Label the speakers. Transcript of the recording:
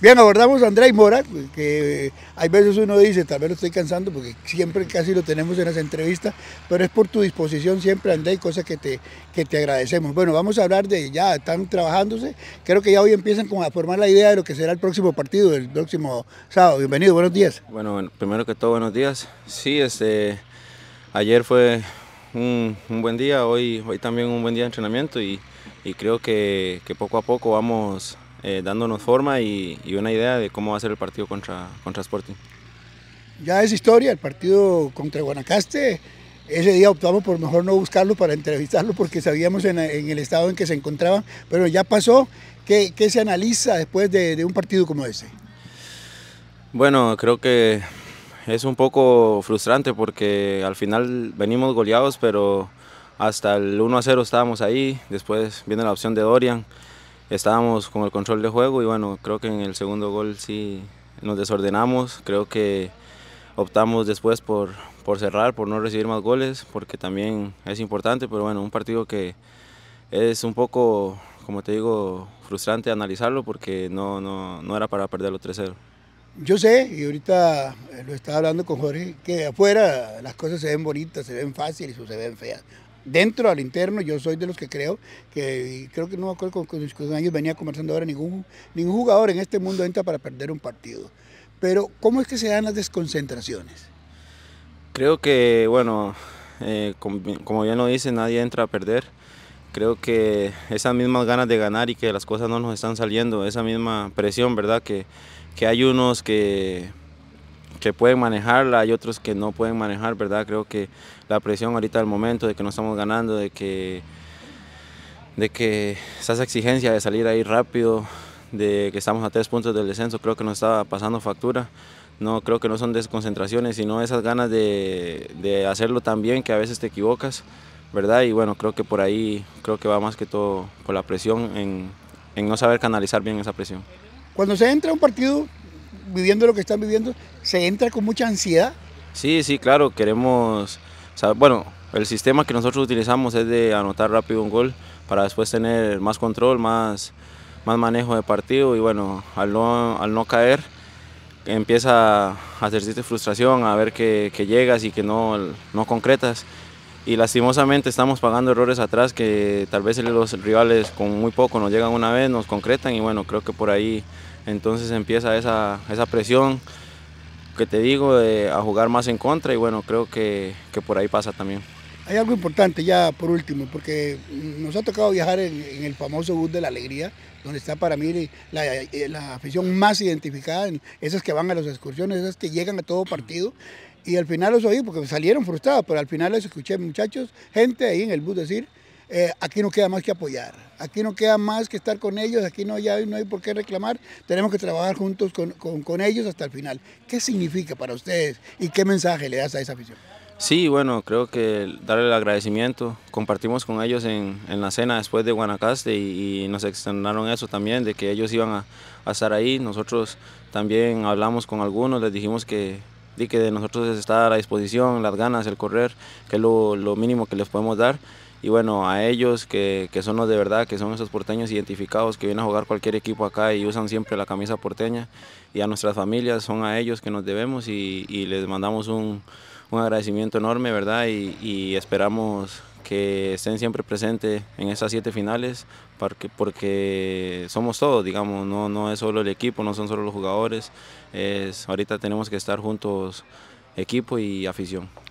Speaker 1: Bien, abordamos a Andrés Mora, pues, que eh, hay veces uno dice, tal vez lo estoy cansando porque siempre casi lo tenemos en las entrevistas, pero es por tu disposición siempre, Andrés, cosas que te, que te agradecemos. Bueno, vamos a hablar de ya, están trabajándose, creo que ya hoy empiezan con, a formar la idea de lo que será el próximo partido, el próximo sábado. Bienvenido, buenos días.
Speaker 2: Bueno, bueno primero que todo, buenos días. Sí, este, ayer fue un, buen día, hoy, hoy también un buen día de entrenamiento y, creo que, que poco a poco vamos eh, dándonos forma y, una idea de cómo va a ser el partido contra, contra Sporting.
Speaker 1: Ya es historia, el partido contra Guanacaste. Ese día optamos por mejor no buscarlo para entrevistarlo porque sabíamos en, el estado en que se encontraba pero ya pasó. ¿Qué, se analiza después de, de un partido como ese?
Speaker 2: Bueno, creo que es un poco frustrante porque al final venimos goleados, pero hasta el 1 a 0 estábamos ahí. Después viene la opción de Dorian estábamos con el control de juego y bueno, creo que en el segundo gol sí nos desordenamos, creo que optamos después por, por cerrar, por no recibir más goles, porque también es importante, pero bueno, un partido que es un poco, como te digo, frustrante analizarlo porque no, no, no era para perderlo 3-0.
Speaker 1: Yo sé, y ahorita eh, lo estaba hablando con Jorge, que afuera las cosas se ven bonitas, se ven fáciles o se ven feas dentro al interno, yo soy de los que creo que, creo que no me acuerdo con, con, años venía conversando ahora, ningún, ningún jugador en este mundo entra para perder un partido. Pero, ¿cómo es que se dan las desconcentraciones?
Speaker 2: Creo que, bueno, eh, como, ya bien lo dice, nadie entra a perder. Creo que esas mismas ganas de ganar y que las cosas no nos están saliendo, esa misma presión, ¿verdad? Que, que hay unos que que pueden manejarla, hay otros que no pueden manejar, ¿verdad? Creo que la presión ahorita al momento de que no estamos ganando, de que, de que esas exigencias de salir ahí rápido, de que estamos a tres puntos del descenso, creo que nos estaba pasando factura. No, creo que no son desconcentraciones, sino esas ganas de, de hacerlo tan bien que a veces te equivocas, ¿verdad? Y bueno, creo que por ahí, creo que va más que todo con la presión en, en no saber canalizar bien esa presión.
Speaker 1: Cuando se entra a un partido viviendo lo que están viviendo, se entra con mucha ansiedad.
Speaker 2: Sí, sí, claro, queremos, bueno, el sistema que nosotros utilizamos es de anotar rápido un gol para después tener más control, más, más manejo de partido y bueno, al no, al no caer empieza a sentirte frustración, a ver que, llegas y que no, no concretas y lastimosamente estamos pagando errores atrás que tal vez los rivales con muy poco nos llegan una vez, nos concretan y bueno, creo que por ahí entonces empieza esa, esa presión que te digo a jugar más en contra y bueno, creo que, por ahí pasa también.
Speaker 1: Hay algo importante ya por último, porque nos ha tocado viajar en, el famoso bus de la alegría, donde está para mí la, eh, la afición más identificada, esas que van a las excursiones, esas que llegan a todo partido. Y al final los oí, porque salieron frustrados, pero al final les escuché, muchachos, gente ahí en el bus decir, eh, aquí no queda más que apoyar, aquí no queda más que estar con ellos, aquí no, ya, no hay por qué reclamar, tenemos que trabajar juntos con, ellos hasta el final. ¿Qué significa para ustedes y qué mensaje le das a esa afición?
Speaker 2: Sí, bueno, creo que darle el agradecimiento. Compartimos con ellos en, la cena después de Guanacaste y, nos externaron eso también, de que ellos iban a estar ahí. Nosotros también hablamos con algunos, les dijimos que que de nosotros está a la disposición, las ganas, el correr, que es lo, mínimo que les podemos dar. Y bueno, a ellos que, son los de verdad, que son esos porteños identificados, que vienen a jugar cualquier equipo acá y usan siempre la camisa porteña, y a nuestras familias, son a ellos que nos debemos y, les mandamos un, agradecimiento enorme, ¿verdad? y esperamos que estén siempre presentes en esas siete finales, porque, porque somos todos, digamos, no, no es solo el equipo, no son solo los jugadores, es, ahorita tenemos que estar juntos equipo y afición.